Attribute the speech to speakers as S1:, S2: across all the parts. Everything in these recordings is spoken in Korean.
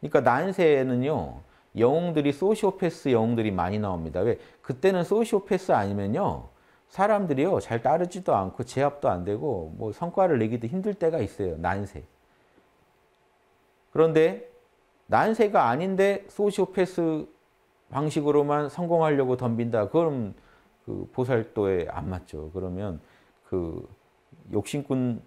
S1: 그러니까 난세는요. 에 영웅들이 소시오패스 영웅들이 많이 나옵니다. 왜? 그때는 소시오패스 아니면요. 사람들이요. 잘 따르지도 않고 제압도 안 되고 뭐 성과를 내기도 힘들 때가 있어요. 난세. 그런데 난세가 아닌데 소시오패스 방식으로만 성공하려고 덤빈다. 그럼 그 보살도에 안 맞죠. 그러면 그 욕심꾼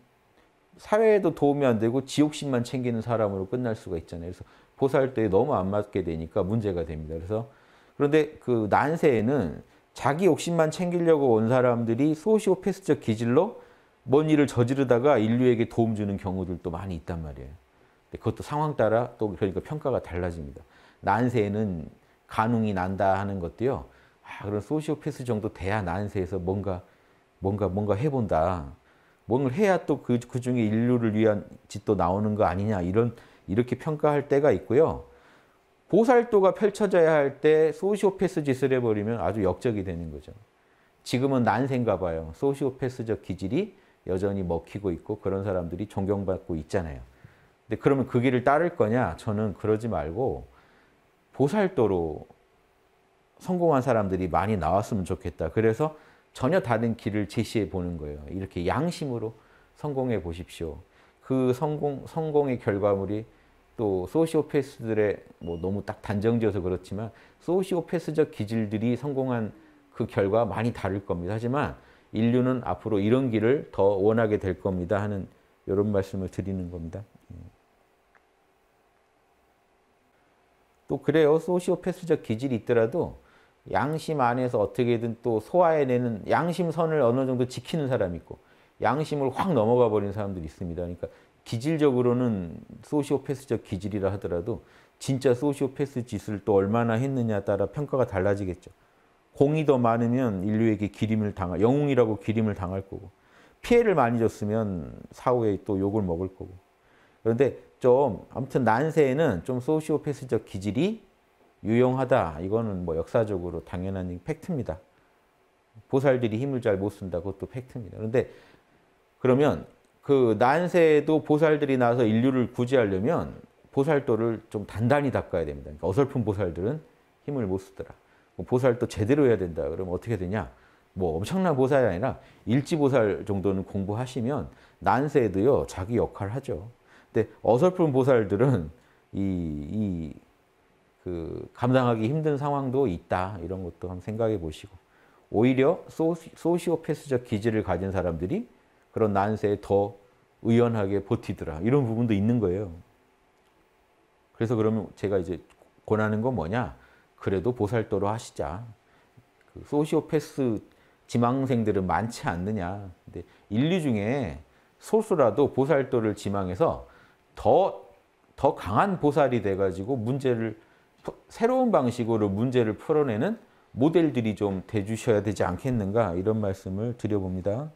S1: 사회에도 도움이 안 되고 지옥심만 챙기는 사람으로 끝날 수가 있잖아요. 그래서 보살도에 너무 안 맞게 되니까 문제가 됩니다. 그래서 그런데 그 난세에는 자기 욕심만 챙기려고 온 사람들이 소시오패스적 기질로 뭔 일을 저지르다가 인류에게 도움 주는 경우들도 많이 있단 말이에요. 그것도 상황 따라 또 그러니까 평가가 달라집니다. 난세에는 간웅이 난다 하는 것도요. 아, 그런 소시오패스 정도 돼야 난세에서 뭔가 뭔가 뭔가 해본다. 뭔가 해야 또 그 그 중에 인류를 위한 짓도 나오는 거 아니냐 이런 이렇게 평가할 때가 있고요. 보살도가 펼쳐져야 할 때 소시오패스 짓을 해버리면 아주 역적이 되는 거죠. 지금은 난생가 봐요. 소시오패스적 기질이 여전히 먹히고 있고 그런 사람들이 존경받고 있잖아요. 근데 그러면 그 길을 따를 거냐? 저는 그러지 말고 보살도로 성공한 사람들이 많이 나왔으면 좋겠다. 그래서 전혀 다른 길을 제시해 보는 거예요. 이렇게 양심으로 성공해 보십시오. 그 성공, 성공의 결과물이 또 소시오패스들의 뭐 너무 딱 단정지어서 그렇지만 소시오패스적 기질들이 성공한 그 결과 많이 다를 겁니다. 하지만 인류는 앞으로 이런 길을 더 원하게 될 겁니다 하는 이런 말씀을 드리는 겁니다. 음. 또 그래요. 소시오패스적 기질이 있더라도 양심 안에서 어떻게든 또 소화해내는 양심선을 어느 정도 지키는 사람이 있고 양심을 확 넘어가 버린 사람들이 있습니다. 그러니까 기질적으로는 소시오패스적 기질이라 하더라도 진짜 소시오패스 짓을 또 얼마나 했느냐에 따라 평가가 달라지겠죠. 공이 더 많으면 인류에게 기림을 당할, 영웅이라고 기림을 당할 거고 피해를 많이 줬으면 사후에 또 욕을 먹을 거고 그런데 좀 아무튼 난세에는 좀 소시오패스적 기질이 유용하다. 이거는 뭐 역사적으로 당연한 팩트입니다. 보살들이 힘을 잘 못 쓴다. 그것도 팩트입니다. 그런데 그러면 그 난세에도 보살들이 나서 인류를 구제하려면 보살도를 좀 단단히 닦아야 됩니다. 그러니까 어설픈 보살들은 힘을 못 쓰더라. 보살도 제대로 해야 된다. 그러면 어떻게 되냐? 뭐 엄청난 보살이 아니라 일지보살 정도는 공부하시면 난세에도요 자기 역할을 하죠. 근데 어설픈 보살들은 이, 이그 감당하기 힘든 상황도 있다. 이런 것도 한번 생각해 보시고 오히려 소시오패스적 기질을 가진 사람들이 그런 난세에 더 의연하게 버티더라. 이런 부분도 있는 거예요. 그래서 그러면 제가 이제 권하는 건 뭐냐? 그래도 보살도로 하시자. 그 소시오패스 지망생들은 많지 않느냐. 근데 인류 중에 소수라도 보살도를 지망해서 더, 더 강한 보살이 돼가지고 문제를 새로운 방식으로 문제를 풀어내는 모델들이 좀 돼주셔야 되지 않겠는가 이런 말씀을 드려봅니다.